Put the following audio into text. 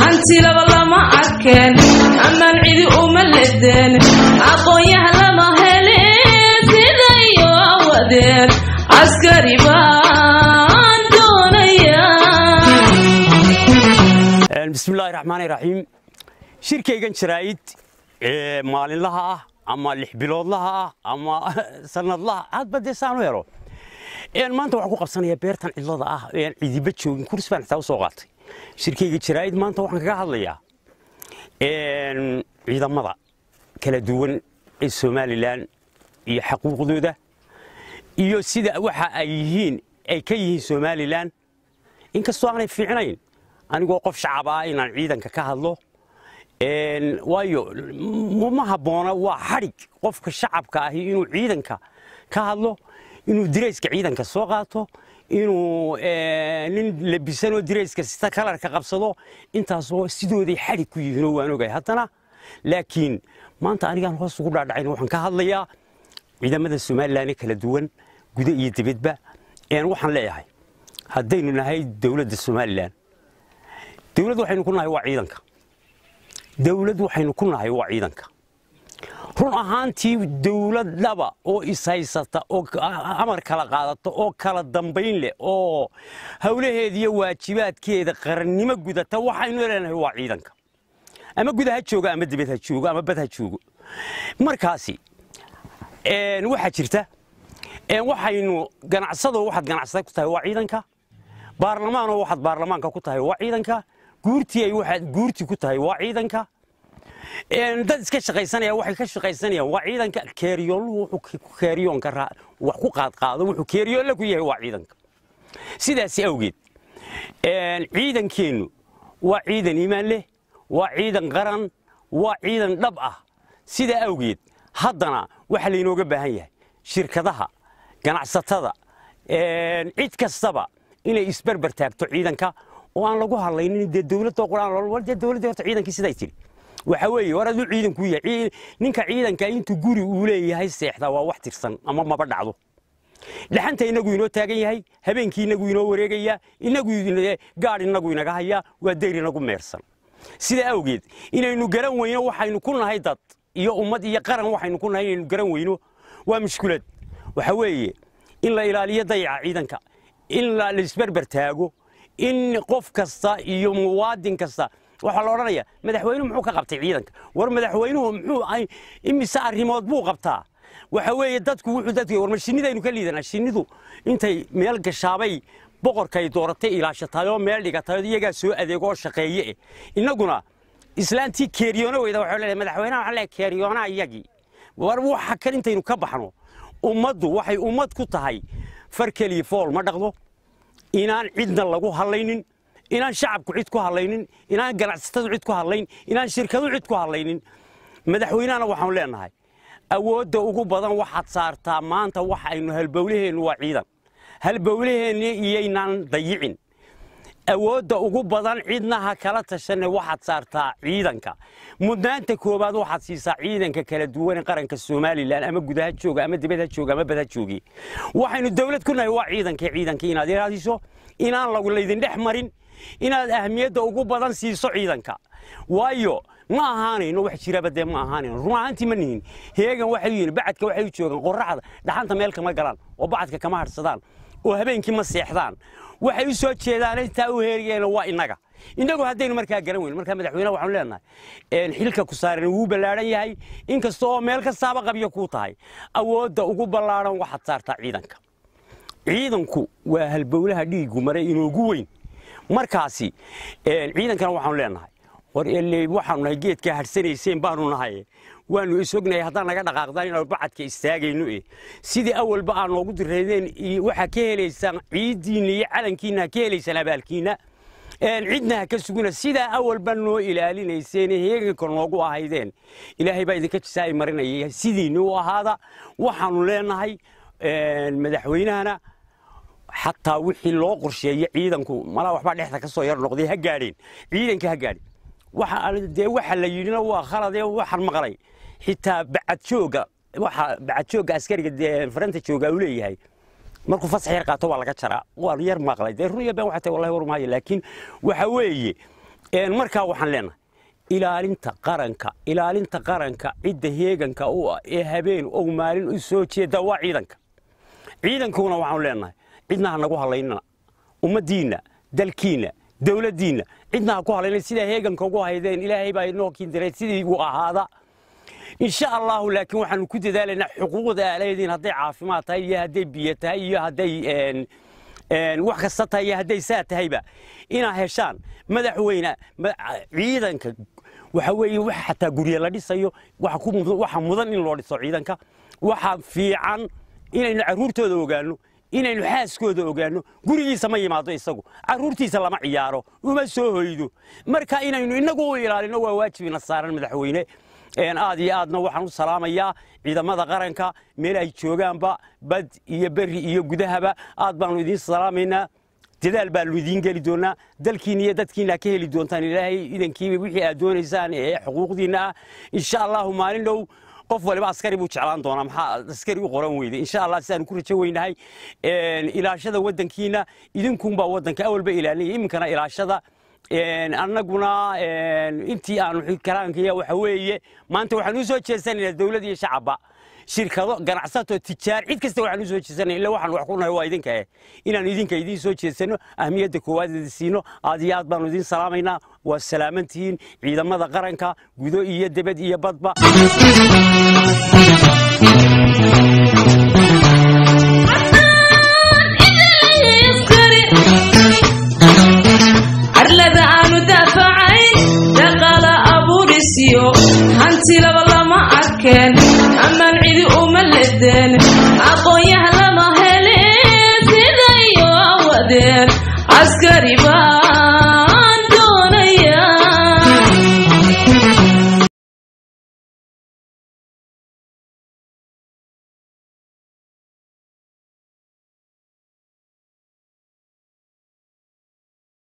hanti laba lama arkeen amaan cidi uma ledeen bismillahi raxmaani raxiim shirkaygan jaraa'id maalinlaha ah ama lix biloodlaha ah ama sanadlaha hadba dee saan u helo maanta waxaan ku qabsanayaa beertan cidlada ah cidiba joogin kurs baan xitaa u qaatay shirkayga jaraa'id maanta waxaan kaga hadlayaa ciidamada kala duwan ee somalilan iyo xaquuqdooda iyo sida waxa ay yihiin ay ka yihiin somalilan inkastoo aanay fiicnayn anigoo qof shacab ah inaan ciidanka ka hadlo waayo ma habboona waa xadhig qofka shacabka ahi inuu ciidanka ka hadlo inuu dirayska ciidanka soo qaato inuu nin labisanoo dirayska sita kalarka qabsado intaasoo sidooday xadhig ku yihiinoo waan ogahay haddana laakiin maanta anigaan hoos ugu dhaadhacayn waxaan ka hadlayaa ciidamada somalilan kala duwan guda iyo dibadba waxaan leeyahay haddaynu nahay dowladda somalilan dawlad waxaynu ku nahay waa ciidanka dawlad waxaynu ku nahay waa ciidanka run ahaantii dawladdaba oo ishaysata oo amar kala qaadata oo kala dambayn leh oo hawlaheeda waajibaadkeeda qarannimo gudata waxaynu leenahay waa ciidanka ama gudaha ha jooga ama dibad ha joogo ama bad ha joogo markaasi waxaa jirta waxaynu ganacsado waxaad ganacsada ku tahay waa ciidanka baarlamaanoo waxaad baarlamaanka ku tahay waa ciidanka guurtii ay guurti ku tahay waa ciidanka dad iska shaqaysanaya waxay ka shaqaysanayaan waa ciidanka keeriyooluhu wuxuu keeriyoonka wax ku qaadqaado wuxuu keeriyoolle ku yahay waa ciidanka sidaas awgeed ciidankeennu waa ciidan imaan leh waa ciidan qaran waa ciidan dhab ah sidaa awgeed haddana waxaa laynooga baahan yahay shirkadaha ganacsatada cid kastaba inay isbarbar taagto ciidanka oo aan lagu hadlaynin dee dowladoo qoraan dee dowladdii horta ciidankii sidaa tiri waxa weeye war aduu ciidan kuu yahay ninka ciidanka intuu guri uu leeyahay seexda waa wax tirsan ama maba dhacdo dhaxanta inagu inoo taagan yahay habeenkii inagu inoo wareegaya inagu gaadh inagu inaga haya waa dayr inagu meersan sidaa awgeed inaynu garan weyno waxaynu ku nahay dad iyo ummad iyo qaran waxaynu ku nahay inaynu garan weyno waa mushkulad waxa weeye in la ilaaliyo dayaca ciidanka in la isberber taago in qof kasta iyo muwaadin kasta waxaa la odhanaya madaxweynuhu muxuu ka qabtay ciidanka war madaxweynuhu muxuu imise arrimood buu qabtaa waxa weeye dadku wuxuu dadku warma shinnidaynu ka liidanaa shinnidu intay meel gashaabay boqorkay dooratay ilaashatayoo meel dhigatayoo iyagaa soo adeegoo shaqeeye eh innaguna islaantii keeriyoonoweyda waxay leedahay madaxweynaha waxaa leehay keeriyoonaa iyagii war waxa kan intaynu ka baxno ummaddu waxay ummad ku tahay far keliya fool ma dhaqdo inaan cidna lagu hadlaynin inaan shacabku cid ku hadlaynin inaan ganacsatadu cid ku hadlayn inaan shirkadu cid ku hadlaynin madaxweynahana waxaan leenahay awoodda ugu badan waxaad saartaa maanta wax aynu halbowlaheennu waa ciidan halbowlaheenna iyaynaan dayicin awoodda ugu badan cidna kala tashanne waxaad saartaa ciidanka mudnaanta koowaad waxaad siisaa ciidanka kala duwan qaranka somalilan ama gudaha jooga ama dibadha jooga ama badha joogi waxaynu dawlad ku nahay waa ciidanka ciidanka inaad iraadiso inaan laydin dhex marin inaad ahmiyadda ugu badan siiso ciidanka waayo ma ahaanayno wax jiraba dee ma ahaanayno run ahaantii ma nihin heegan waxay yihin bacadka waxay u joogaan qoraxda dhaxanta meel kama galaan oo bacadka kama hadhsadaan oo habeenkii ma seexdaan waxay u soo jeedaan intaa u heergeena waa innaga inagu haddaynu markaa garan weyn markaa madaxweyneha waxaanu leenahay xilka ku saaran wuu ballaadhan yahay inkasta oo meel kastaaba qabyo kuu tahay awoodda ugu ballaadhan waxaad saartaa ciidanka ciidanku waa halbowlaha dhiiggu mare inoogu weyn markaasi ciidankana waxaanu leenahay war waxaanu nahay geedkaa hadhsanayseen baanu nahay waanu isognahay haddaan naga dhaqaaqdaan inaanu bacadka istaagayno eh sidii awalba aa noogu diraydeen waxaa ka helaysaan ciiddiinna iyo calankiinna ha ka helaysaan abaalkiinna cidna ha ka sugina sidaa awalba noo ilaalinayseene heeganka noogu ahaydeen ilaahay baa idinka jisaa'i marinaya sidiinni u ahaada waxaanu leenahay madaxweynahana xataa wixii loo qorsheeya ciidanku malaa waxbaa dhexda ka soo yar noqday ha gaadheen ciidanka ha gaadhin waxa dee waxa la yidhina waa khaladee waxaan maqlay xitaa bacadjooga waxa bacadjooga askariga dee faranta jooga uu leeyahay markuu fasax yar qaato waa laga jaraa waan yar maqlay dee run been waxaa tahay wallahi war maayo laakiin waxa weeye markaa waxaan leenahay ilaalinta qaranka ilaalinta qaranka cidda heeganka u ah ee habeen ou maalin u soo jeeda waa ciidanka ciidankuna waxaanu leenahay cidna nagu halaynana ummaddiinna dalkiinna dowladdiinna cidna ku halaynana sidaa heeganka ugu haydeen ilaahay baa inoo kiin diray sidii uu ahaada in sha allahu laakiin waxaanu ku dadaalaynaa xuquuqda aaleediin hadday caafimaad tahay iyo hadday biyo tahay iyo hadday wax kasta tahay iyo hadday saa tahayba inaa heshaan madaxweyne ciidanka waxa weeye wax xataa gurye la dhisayo waxa mudan in loo dhiso ciidanka waxaa fiican inaynu carruurtooda ogaanno inaynu xaaskooda ogaano gurigiisa ma yimaado isagu caruurtiisa lama ciyaaro uma soo hoydo marka inaynu inagu u ilaalino waa waajibina saaran madaxweyne aad iyo aadna waxaan u salaamayaa ciidamada qaranka meel ay joogaanba bad iyo beri iyo gudahaba aad baanu idiin salaamaynaa dadaal baanu idiin geli doonaa dalkiin iyo dadkiina ka heli doontaan ilaahay idankiiba wixii aad doonaysaan ee xuquuqdiinna ah insha allahu maalin dhow qof waliba askari buu jeclaan doonaa maxaa askari u qoran weyde insha allah sidaanu ku rajo weynahay ilaashada waddankiina idinkunbaa waddanka awalba ilaalinaya iminkana ilaashada annaguna intii aanu karaankiya waxa weeye maanta waxaan u soo jeesanaynaa dawlad iyo shacabba shirkado ganacsato tijaar cid kasta waxaan u soo jeesanay illa waxaan wax ku nahay waa idinka eh inaan idinka idiin soo jeesano ahmiyadda koowaad idin siino aad iyo aad baanu idiin salaamaynaa waa salaamantihiin ciidamada qaranka gudo iyo dabad iyo badba